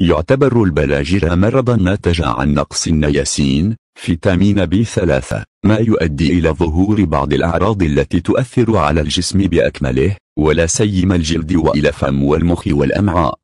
يعتبر البلاجرا مرضا ناتج عن نقص النياسين فيتامين بي ثلاثة ما يؤدي إلى ظهور بعض الأعراض التي تؤثر على الجسم بأكمله ولا سيما الجلد وإلى فم والمخ والأمعاء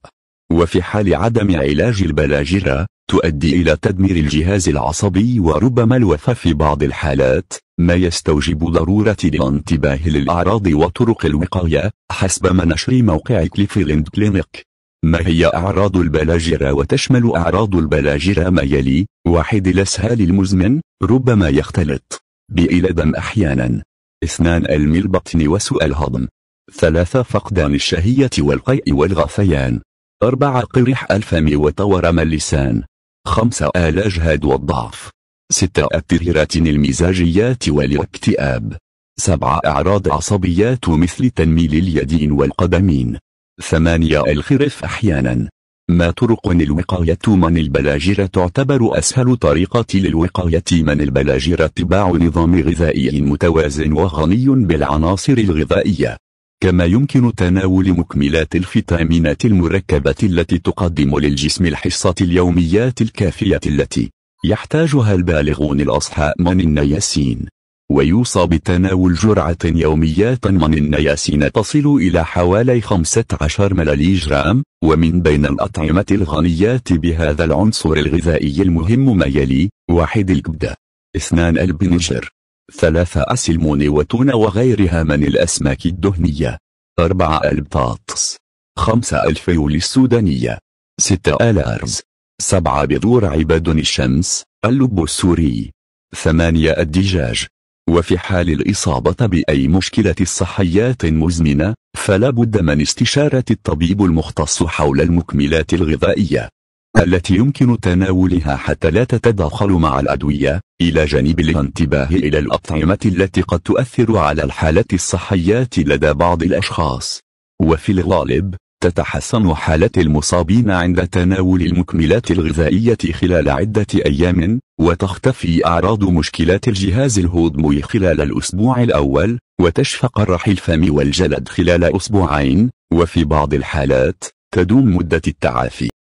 وفي حال عدم علاج البلاجرة تؤدي إلى تدمير الجهاز العصبي وربما الوفاة في بعض الحالات ما يستوجب ضرورة الانتباه للأعراض وطرق الوقاية حسب ما نشر موقع كليفيلند كلينيك ما هي أعراض البلاجرة وتشمل أعراض البلاجرة ما يلي واحد الأسهال المزمن ربما يختلط بإلى دم أحيانا اثنان ألم البطن وسوء الهضم ثلاثة فقدان الشهية والقيء والغثيان أربعة قرح الفم وتورم اللسان خمسة الأجهاد والضعف ستة التهيرات المزاجيات والاكتئاب سبعة أعراض عصبيات مثل تنميل اليدين والقدمين ثمانية الخرف أحيانا ما طرق الوقاية من البلاجرة تعتبر أسهل طريقة للوقاية من البلاجرة اتباع نظام غذائي متوازن وغني بالعناصر الغذائية كما يمكن تناول مكملات الفيتامينات المركبة التي تقدم للجسم الحصة اليوميات الكافية التي يحتاجها البالغون الأصحاء من النياسين ويوصى بتناول جرعة يومية من النياسين تصل إلى حوالي 15 ملاليج جرام ومن بين الأطعمة الغنية بهذا العنصر الغذائي المهم ما يلي واحد الكبدة اثنان البنجر ثلاثة السلمون وتونة وغيرها من الأسماك الدهنية أربعة البطاطس خمسة الفيول السودانية ستة الأرز سبعة بذور عباد الشمس اللب السوري ثمانية الدجاج وفي حال الإصابة بأي مشكلة صحية مزمنة فلا بد من استشارة الطبيب المختص حول المكملات الغذائية التي يمكن تناولها حتى لا تتداخل مع الأدوية إلى جانب الانتباه إلى الأطعمة التي قد تؤثر على الحالة الصحية لدى بعض الأشخاص وفي الغالب تتحسن حالة المصابين عند تناول المكملات الغذائية خلال عدة أيام، وتختفي أعراض مشكلات الجهاز الهضمي خلال الأسبوع الأول، وتشفى قرح الفم والجلد خلال أسبوعين، وفي بعض الحالات، تدوم مدة التعافي